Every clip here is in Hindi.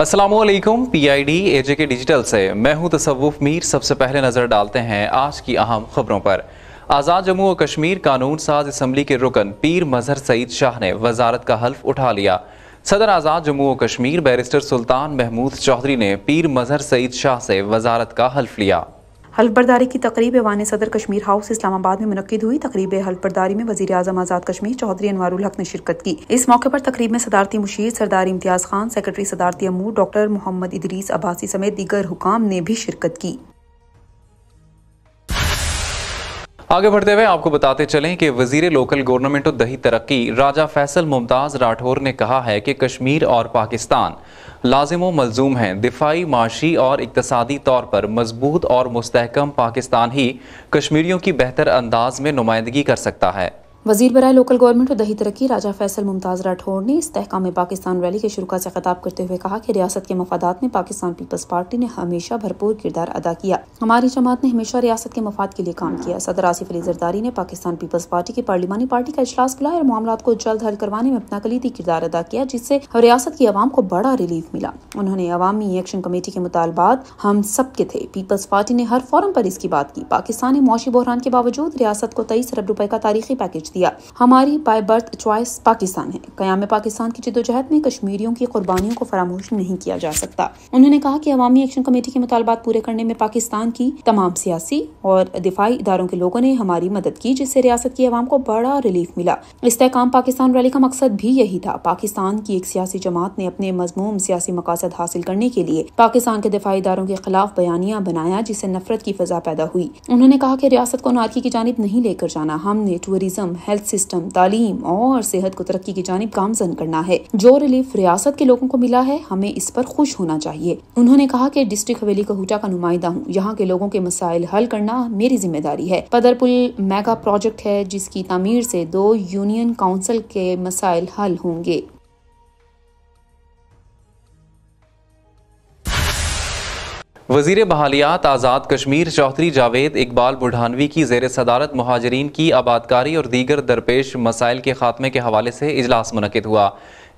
Aslam P I D A J K digital से मैं हूं तसवुफ मीर सबसे पहले नज़र डालते हैं आज की अहम खबरों पर आज़ाद जम्मू और कश्मीर कानून साज इसम्बली के रुकन पीर मजहर सईद शाह ने वजारत का हल्फ उठा लिया सदर आज़ाद जम्मू और कश्मीर बैरिस्टर सुल्तान महमूद चौधरी ने पीर मजहर सईद शाह से वजारत का हल्फ लिया हल्फबरदारी की तकरीब एवान सदर कश्मीर हाउस इस्लामाबाद में मनकद हुई तकरीब हल्फबरदारी में वजी अजम आजाद कश्मीर चौधरी अनवर हक ने शिरकत की इस मौके पर तकरीब में सदारती मुशीर सरदार इम्तियाज खान सेक्रेटरी सदारती अमूर डॉक्टर मोहम्मद इदरीस अब्बासी समेत दीगर हुकाम ने भी शिरकत की आगे बढ़ते हुए आपको बताते चलें कि वजीर लोकल गवर्नमेंट दही तरक्की राजा फैसल मुमताज़ राठौर ने कहा है कि कश्मीर और पाकिस्तान लाजिम व मलजूम हैं दिफाई माशी और इकतसादी तौर पर मजबूत और मुस्तकम पाकिस्तान ही कश्मीरियों की बेहतर अंदाज में नुमाइंदगी कर सकता है वजीर बरए लोकल गवर्नमेंट और दही तरक्की राजा फैसल मुमताज़ राठौर ने इस तहका में पाकिस्तान रैली के शुरुआत से खिताब करते हुए कहा कि रियासत के मफादात में पाकिस्तान पीपल्स पार्टी ने हमेशा भरपूर किरदार अदा किया हमारी जमात ने हमेशा रियासत के मफाद के लिए काम किया सदर आसिफ अली जरदारी ने पाकिस्तान पीपल्स पार्टी की पार्लिमानी पार्टी का अजलास बुलाया और मामला को जल्द हल करवाने में अपना कलीदी किरदार अदा किया जिससे रियासत की आवाम को बड़ा रिलीफ मिला उन्होंने अवामी एक्शन कमेटी के मुतालबात हम सब के थे पीपल्स पार्टी ने हर फॉरम पर इसकी बात की पाकिस्तानी ने बहरान के बावजूद रियासत को तेईस अरब रुपए का तारीखी पैकेज दिया हमारी बाय बर्थ च्वाइस पाकिस्तान है क्याम पाकिस्तान की जदोजहद में कश्मीरियों की कुर्बानियों को फरामोश नहीं किया जा सकता उन्होंने कहा कि अवामी एक्शन कमेटी के मुतालबात पूरे करने में पाकिस्तान की तमाम सियासी और दिफाई इदारों के लोगों ने हमारी मदद की जिससे रियासत की आवाम को बड़ा रिलीफ मिला इसकाम पाकिस्तान रैली का मकसद भी यही था पाकिस्तान की एक सियासी जमात ने अपने मजमूम सियासी मकासद हासिल करने के लिए पाकिस्तान के दिफाई इदारों के खिलाफ बयानियां बनाया जिससे नफरत की फजा पैदा हुई उन्होंने कहा कि रियासत को नारकी की जानब नहीं लेकर जाना हमने टूरिज्म हेल्थ सिस्टम तालीम और सेहत को तरक्की की जानब गामजन करना है जो रिलीफ रियासत के लोगों को मिला है हमें इस पर खुश होना चाहिए उन्होंने कहा की डिस्ट्रिक्ट हवेली कहूटा का नुमाइंदा हूँ यहाँ के लोगों के मसाइल हल करना मेरी जिम्मेदारी है पदरपुल मेगा प्रोजेक्ट है जिसकी तमीर ऐसी दो यूनियन काउंसिल के मसाइल हल होंगे वजीर बहालियात आज़ाद कश्मीर चौधरी जावेद इकबाल बुढ़ानवी की जेर सदारत महाजरीन की आबादकारी और दीगर दरपेश मसाइल के खात्मे के हवाले से इजलास मनकद हुआ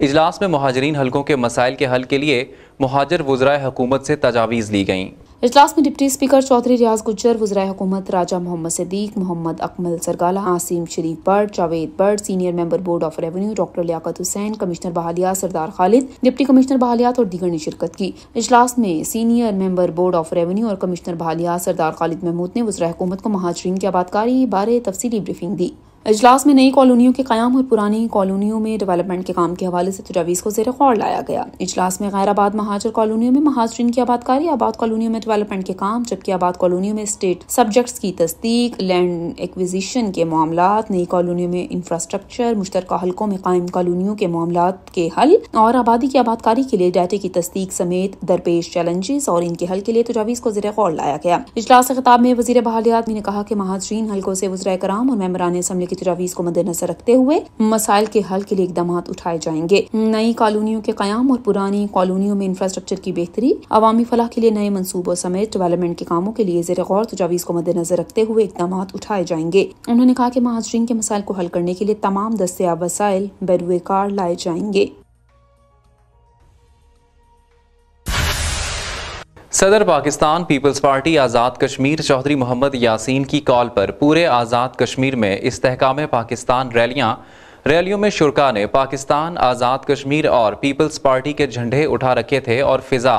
इजलास में महाजरीन हल्कों के मसाइल के हल के लिए महाजर वज्रा हकूमत से तजावीज़ ली गईं इजलास में डिप्टी स्पीकर चौधरी रियाज गुजर वजराय हुकूमत राजा मोहम्मद सदीक मोहम्मद अकमल सरगाला आसिम शरीफ बर्ड जावेद बर्ड senior member board of revenue doctor Liaquat Hussain commissioner बहालिया सरदार खालिद डिप्टी कमिश्नर बहालियात और दीगर ने शिरकत की इजलास में senior member board of revenue और कमिश्नर बहालिया सरदार खालिद महमूद ने वजरा हुकूमत को महाजरीन की आबादकारी बारे तफसीली ब्रीफिंग दी अजलास में नई कॉलोनियों के क्याम और पुरानी कॉलोनियों में डेवलपमेंट के काम के हवाले से तजावीज़ तो को जेर गौर लाया गया इजलास में गैर आबाद महाजर कॉलोनियों में महाजरीन की आबादकारी आबाद कॉलोनियों में डेवलपमेंट के काम जबकि आबाद कॉलोनियों में स्टेट सब्जेक्ट्स की तस्दीक लैंड एक्विजिशन के मामला नई कॉलोनियों में इंफ्रास्ट्रक्चर मुश्तर हलकों में कायम कॉलोनियों के मामला के हल और आबादी की आबादकारी के लिए डाटे की तस्दीक समेत दरपेश चैलेंजेस और इनके हल के लिए तजावीज़ तो को जेर गौर लाया गया इजलास खिताब में वजी बहालियात ने कहा कि महाजरीन हल्कों से वजरा कराम और मेम्बरान इसम्बली की तजावीज को मद्देनजर रखते हुए मसाइल के हल के लिए इकदाम उठाए जाएंगे नई कॉलोनियों के क्याम और पुरानी कॉलोनियों में इंफ्रास्ट्रक्चर की बेहतरी अवामी फलाह के लिए नए मनसूबों समेत डेवलपमेंट के कामों के लिए जेर गौर तजावीज को मद्देनजर रखते हुए इकदाम उठाए जाएंगे उन्होंने कहा की महाजरीन के मसाइल को हल करने के लिए तमाम दस्तियाब वसाइल बैरुए कार लाए जाएंगे सदर पाकिस्तान पीपल्स पार्टी आज़ाद कश्मीर चौधरी मोहम्मद यासीन की कॉल पर पूरे आज़ाद कश्मीर में इस्तेकाम पाकिस्तान रैलियां रैलियों में शुरा ने पाकिस्तान आज़ाद कश्मीर और पीपल्स पार्टी के झंडे उठा रखे थे और फिजा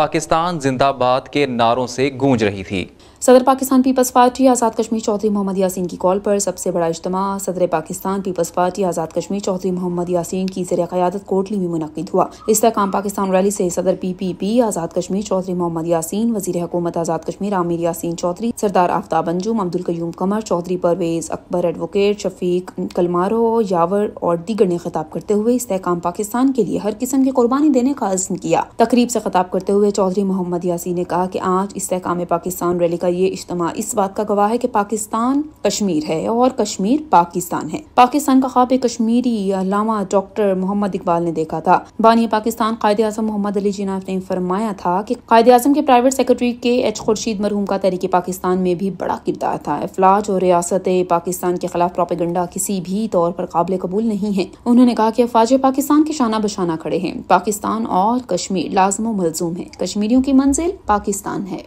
पाकिस्तान जिंदाबाद के नारों से गूंज रही थी सदर पाकिस्तान पीपल्स पार्टी आज़ाद कश्मीर चौधरी मोहम्मद यासीन की कॉल पर सबसे बड़ा इज्तम सदर पाकिस्तान पीपल्स पार्टी आज़ाद कश्मीर चौधरी मोहम्मद यासीन की जर क्यादत कोटली में मुनद हुआ इस तकाम पाकिस्तान रैली से सदर P P P Azad Kashmir Chaudhry Mohammad Yasin वजी हुकूमत आज़ाद कश्मीर आमिर यासीन चौधरी सरदार आफ्ताब अंजुम अब्दुल कयूम कमर चौधरी परवेज अकबर एडवोकेट शफीक कलमारो यावर और दीगर ने खिताब करते हुए इस तहकाम पाकिस्तान के लिए हर किस्म की कुर्बानी देने का अज़म किया तकरीब से खिताब करते हुए चौधरी मोहम्मद यासीन ने कहा कि आज इस तहकाम पाकिस्तान रैली का ये इज्तम इस बात का गवाह है की पाकिस्तान कश्मीर है और कश्मीर पाकिस्तान है पाकिस्तान का ख्वाब कश्मीरी लामा डॉक्टर मोहम्मद इकबाल ने देखा था बानिया पाकिस्तान कायद अजम मोहम्मद अली जिनाफ ने फरमाया था की कायद अजम के private secretary K H Khurshid मरहूम का तरीके पाकिस्तान में भी बड़ा किरदार था अफलाज और रियासत पाकिस्तान के खिलाफ प्रोपेगंडा किसी भी तौर पर काबिल कबूल नहीं है उन्होंने कहा की अफवाज पाकिस्तान के शाना बशाना खड़े है पाकिस्तान और कश्मीर लाजमो मलजूम है कश्मीरियों की मंजिल पाकिस्तान है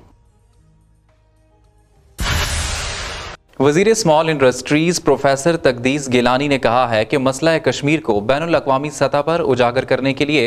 वजीर small industries professor Taqdees Gilani ने कहा है कि मसला कश्मीर को बैन अवी सतह पर उजागर करने के लिए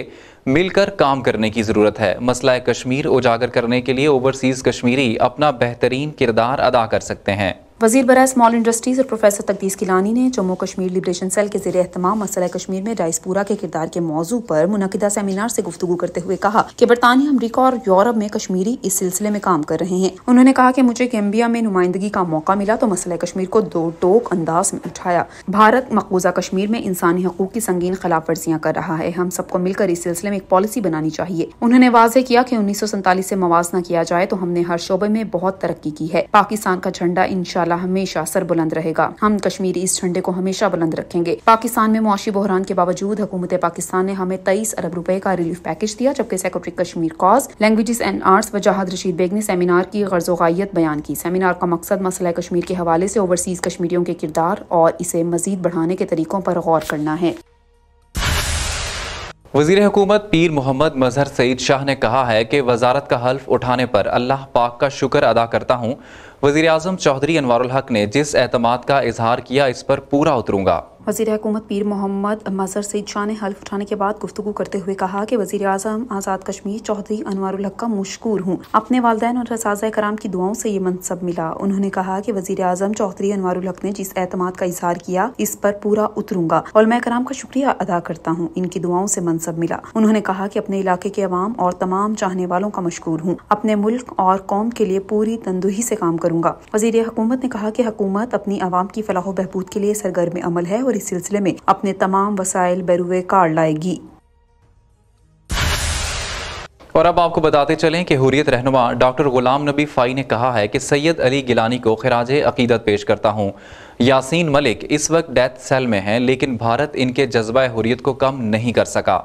मिलकर काम करने की ज़रूरत है मसला कश्मीर उजागर करने के लिए ओवरसीज़ कश्मीरी अपना बेहतरीन किरदार अदा कर सकते हैं वजीर बरा स्मॉल इंडस्ट्रीज़ और प्रोफेसर तकदीस किलानी ने जम्मू कश्मीर लिब्रेशन सेल के जरिए अहतमाम मसला कश्मीर में राइसपुरा के किरदार के मौजू पर मुनदा सेमिनार से गुफ्तू करते हुए कहा कि बरतानिया अमरीका और यूरोप में कश्मीरी इस सिलसिले में काम कर रहे हैं उन्होंने कहा कि मुझे गैम्बिया में नुमाइंदगी का मौका मिला तो मसला कश्मीर को दो टोक अंदाज में उठाया भारत मकबूजा कश्मीर में इंसानी हकूक की संगीन खिलाफ वर्जियाँ कर रहा है हम सबको मिलकर इस सिलसिले में एक पॉलिसी बनानी चाहिए उन्होंने वाजे किया कि उन्नीस सौ सैतालीस से मवाजना किया जाए तो हमने हर शोबे में बहुत तरक्की की है पाकिस्तान का झंडा इनशाला ताला हमेशा सरबुलंद रहेगा हम कश्मीर इस झंडे को हमेशा बुलंद रखेंगे पाकिस्तान में मुआशी बहरान के बावजूद हुकूमत पाकिस्तान ने हमें तेईस अरब रुपए का रिलीफ पैकेज दिया जबकि secretary Kashmir cause languages and arts Wajahat Rashid bag ने सेमिनार की गर्जोगाइत बयान की सेमिनार का मकसद मसला कश्मीर के हवाले से ओवरसीज कश्मीरियों के किरदार और इसे मजीद बढ़ाने के तरीकों पर गौर करना है वजीर हुकूमत पीर मोहम्मद मजहर सईद शाह ने कहा है कि वजारत का हल्फ उठाने पर अल्लाह पाक का शुक्र अदा करता हूँ वजीर अजम चौधरी अनवार हक ने जिस अहतमाद का इजहार किया इस पर पूरा उतरूँगा वजीर हकूमत पीर मोहम्मद मजहर सईद शाह ने हल्फ उठाने के बाद गुफ्तु करते हुए कहा कि वजी अजम आज़ाद कश्मीर चौधरी अनवर का मशकूर हूँ अपने वालदेन और रसाजा कराम की दुआओं से ये मनसब मिला उन्होंने कहा कि वजीर अजम चौधरी अनवर ने जिस एतम का इजहार किया इस पर पूरा उतरूंगा और मैं कराम का शुक्रिया अदा करता हूँ इनकी दुआओं से मनसब मिला उन्होंने कहा कि अपने इलाके के अवाम और तमाम चाहने वालों का मशहूर हूँ अपने मुल्क और कौम के लिए पूरी तंदुही से काम करूंगा वजीर हकूमत ने कहा कि हकूमत अपनी आवाम की फलाह बहबूद के लिए सरगर्म अमल है और इस सिलसिले में अपने तमाम वसाइल बैरूए कार लाएगी और अब आपको बताते चलें कि हुरियत रहनुमा डॉक्टर गुलाम नबी फ़ाई ने कहा है कि सैयद अली गिलानी को खराज अकीदत पेश करता हूं यासीन मलिक इस वक्त डेथ सेल में हैं लेकिन भारत इनके जज्बा हुरियत को कम नहीं कर सका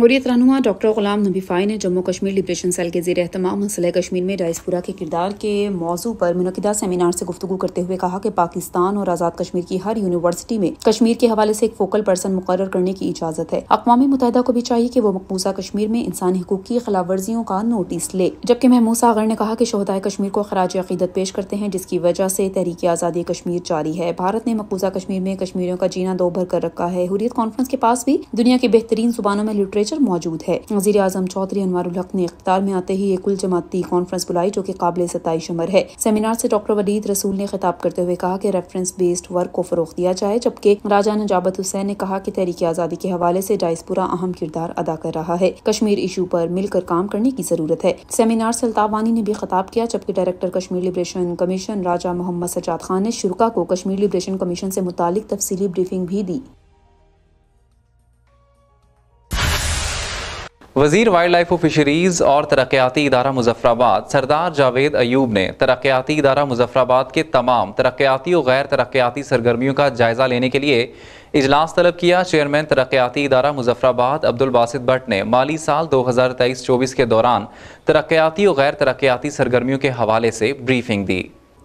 हुरियत रहनुमा डॉक्टर गुलाम नबी फ़ाई ने जम्मू कश्मीर लिब्रेशन सेल के जेर अहतमाम मसले कश्मीर में डायसपुरा के किरदार के मौजू पर मनदा सेमिनार से गुफ्तु करते हुए कहा कि पाकिस्तान और आज़ाद कश्मीर की हर यूनिवर्सिटी में कश्मीर के हवाले से एक फोकल पर्सन मुकर करने की इजाज़त है अकवा मुतहदा को भी चाहिए कि वो मकबूजा कश्मीर में इंसानी हकूक की खिलाफ वर्जियों का नोटिस ले जबकि महमूद सागर ने कहा कि शहदाय कश्मीर को खराज अकीदत पेश करते हैं जिसकी वजह से तहरीक आज़ादी कश्मीर जारी है भारत ने मकबूजा कश्मीर में कश्मीरियों का जीना दो भर कर रखा है हुरियत कॉन्फ्रेंस के पास भी दुनिया की बेहतरीन जुबानों में लिटरेचर मौजूद है वजी अजम चौधरी अनवर उलहक ने इकदार में आते ही एक कुल जमाती कॉन्फ्रेंस बुलाई जो की काबिल सताइश अमर है सेमिनार से डॉक्टर वलीद रसूल ने खिताब करते हुए कहा की रेफरेंस बेस्ड वर्क को फरोख दिया जाए जबकि राजा नजाबत हुसैन ने कहा की तहरीकी आज़ादी के हवाले डाइस पूरा अहम किरदार अदा कर रहा है कश्मीर इशू आरोप मिलकर काम करने की जरूरत है सेमिनार सल्तावानी ने भी खिताब किया जबकि director Kashmir liberation commission Raja Mohammad Sajjad Khan ने शुरा को कश्मीर लिब्रेशन कमीशन से मुतालिक तफसीली ब्रीफिंग भी दी वजीर वाइल्ड लाइफ और फिशरीज़ और तरक्याती इदारा मुजफ्फराबाद सरदार जावेद अयूब ने तरक्याती इदारा मुजफ्फराबाद के तमाम तरक्याती और गैर तरक्याती सरगर्मियों का जायज़ा लेने के लिए इजलास तलब किया चेयरमैन तरक्याती इदारा मुजफ्फराबाद अब्दुल बासित भट्ट ने माली साल दो हज़ार तेईस चौबीस के दौरान तरक्याती और गैर तरक्याती सरगर्मियों के हवाले से ब्रीफिंग दी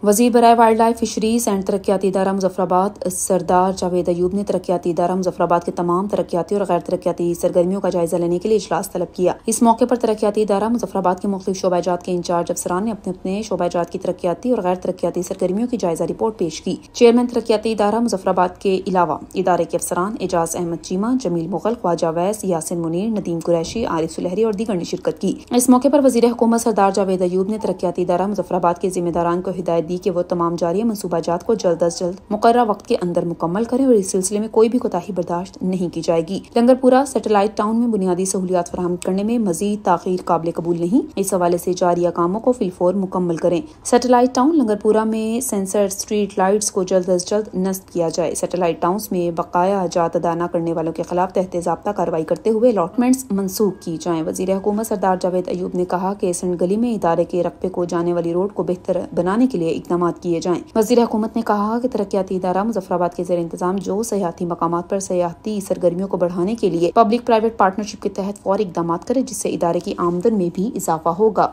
वजीर बरए वाइल्ड लाइफ फिशरीज एंड तरक्याती इदारा मुजफ्फराबाद सरदार जावेद अयूब ने तरक्याती इदारा मुजफ्फराबाद के तमाम तरक्याती और गैर तरक्याती सरगर्मियों का जायजा लेने के लिए इजलास तलब किया इस मौके पर तरक्याती इदारा मुजफ्फराबाद के मुख्तु शोबाजात के इंचार्ज अफसरान ने अपने अपने शोबाजात की तरक्याती और गैर तरक्याती सरगर्मियों की जायजा रिपोर्ट पेश की चेयरमैन तरक्याती इदारा मुजफ्फराबाद के अलावा इदारे के अफसरान एजाज अहमद चीमा जमील मुगल ख्वाजा वैस यासिन मुनीर नदीम कुरैशी आरिफ सुलहरी और दीगर ने शिरकत की इस मौके पर वजीर हुकूमत सरदार जावेद अयूब ने तरक्याती इदारा मुजफ्फराबाद के जिम्मेदारान को हिदायत दी कि वो तमाम जारी मनसूबा जात को जल्द अज जल्द मुकर्रा वक्त के अंदर मुकम्मल करें और इस सिलसिले में कोई भी कोताही बर्दाश्त नहीं की जाएगी लंगरपुरा सेटेलाइट टाउन में बुनियादी सहूलियात फराहम करने में मजीद तखिर काबिल कबूल नहीं इस हवाले ऐसी जारिया कामों को फिलफोर मुकम्मल करें सेटेलाइट टाउन लंगरपुरा में सेंसर स्ट्रीट लाइट को जल्द अज जल्द नस्त किया जाए सेटेलाइट टाउन में बकाया जात अदा न करने वालों के खिलाफ तहत जबता कार्रवाई करते हुए अलॉटमेंट मनसूख की जाए वजीर हुकूमत सरदार जावेद अयूब ने कहा की एसेंट गली में इदारे के रकबे को जाने वाली रोड को बेहतर बनाने के लिए इकदाम किए जाएँ वजीर हुकूमत ने कहा की तरक्याती इदारा मुजफ्फराबाद के जेर इंतजाम जो सियाती मकाम आरोप सयाहती सरगर्मियों को बढ़ाने के लिए पब्लिक प्राइवेट पार्टनरशिप के तहत फौरी इकदाम करे जिससे इदारे की आमदन में भी इजाफा होगा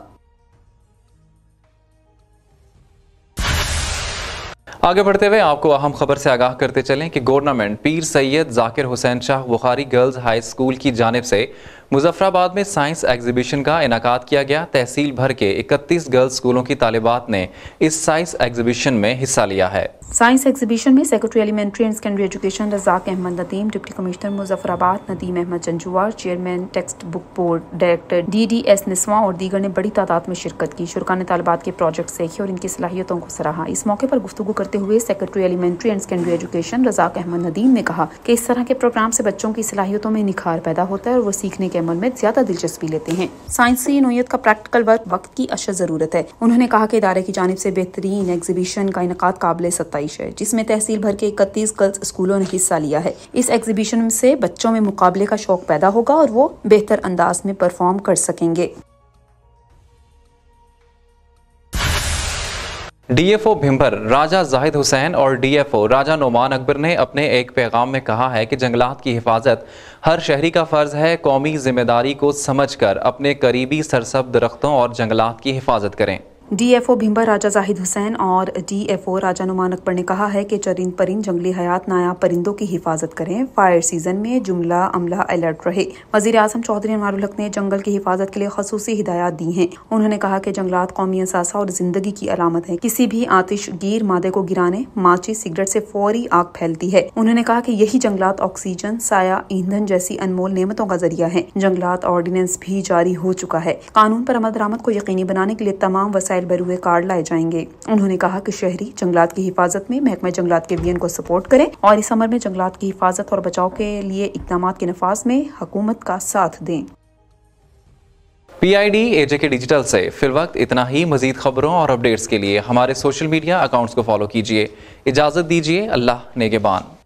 आगे बढ़ते हुए आपको अहम खबर से आगाह करते चलें कि government Pir Syed Zakir Hussain Shah Bukhari girls high school की जानब से मुजफ्फराबाद में साइंस एग्जीबिशन का इनका किया गया तहसील भर के 31 गर्ल्स स्कूलों की तालिबात ने इस साइंस एग्जीबिशन में हिस्सा लिया है साइंस एग्जीबिशन में secretary elementary and secondary education Razzaq Ahmed Nadeem deputy commissioner Muzaffarabad Nadeem Ahmed Janjua chairman text book board director D D S निसवा और दीगर ने बड़ी तादाद में शिरकत की शुरुआत ने तालबात के प्रोजेक्ट देखे और इनकी सलाहियतों को सराहा इस मौके पर गुफ्तु करते हुए secretary elementary and secondary education Razzaq Ahmed Nadeem ने कहा कि इस तरह के प्रोग्राम से बच्चों की सलाहियतों में निखार पैदा होता है और वो सीखने के के अमल में ज्यादा दिलचस्पी लेते हैं साइंस से नोयत का प्रैक्टिकल वर्क वक्त की अशद जरूरत है उन्होंने कहा कि इदारे की जानब से बेहतरीन एग्जीबिशन का इनका काबिल सत्ताईश है जिसमे तहसील भर के इकतीस गर्ल्स स्कूलों ने हिस्सा लिया है इस एग्जीबिशन से बच्चों में मुकाबले का शौक पैदा होगा और वो बेहतर अंदाज में परफॉर्म कर सकेंगे डीएफओ भिम्बर राजा जाहिद हुसैन और डीएफओ राजा नुमान अकबर ने अपने एक पैगाम में कहा है कि जंगलात की हिफाजत हर शहरी का फ़र्ज़ है कौमी जिम्मेदारी को समझ कर अपने करीबी सरसब दरख्तों और जंगलात की हिफाजत करें डीएफओ भिम्बर राजा जाहिद हुसैन और डीएफओ राजा नुमान अकबर ने कहा है कि चरिंद परिंद जंगली हयात नायाब परिंदों की हिफाजत करें फायर सीजन में जुमला अमला अलर्ट रहे वजीर आजम चौधरी अनवारुल ने जंगल की हिफाजत के लिए खसूसी हिदायत दी हैं उन्होंने कहा कि जंगलात कौमी असासा और जिंदगी की अलामत है किसी भी आतिश गिर मादे को गिराने माची सिगरेट ऐसी फौरी आग फैलती है उन्होंने कहा की यही जंगलात ऑक्सीजन साया ईंधन जैसी अनमोल नियमतों का जरिया है जंगलात ऑर्डिनेंस भी जारी हो चुका है कानून पर अमल दरामद को यकीनी बनाने के लिए तमाम वसाय भरे हुए कार्ड लाए जाएंगे उन्होंने कहा कि शहरी जंगलात की हिफाजत में महकमा जंगलात के वीएन को सपोर्ट करें और इस अमर में जंगलात की हिफाजत और बचाव के लिए इकदाम के नफाज में हकूमत का साथ दें पीआईडी एजे के डिजिटल से फिल वक्त इतना ही मजीद खबरों और अपडेट्स के लिए हमारे सोशल मीडिया अकाउंट्स को फॉलो कीजिए इजाज़त दीजिए अल्लाह नेगेबान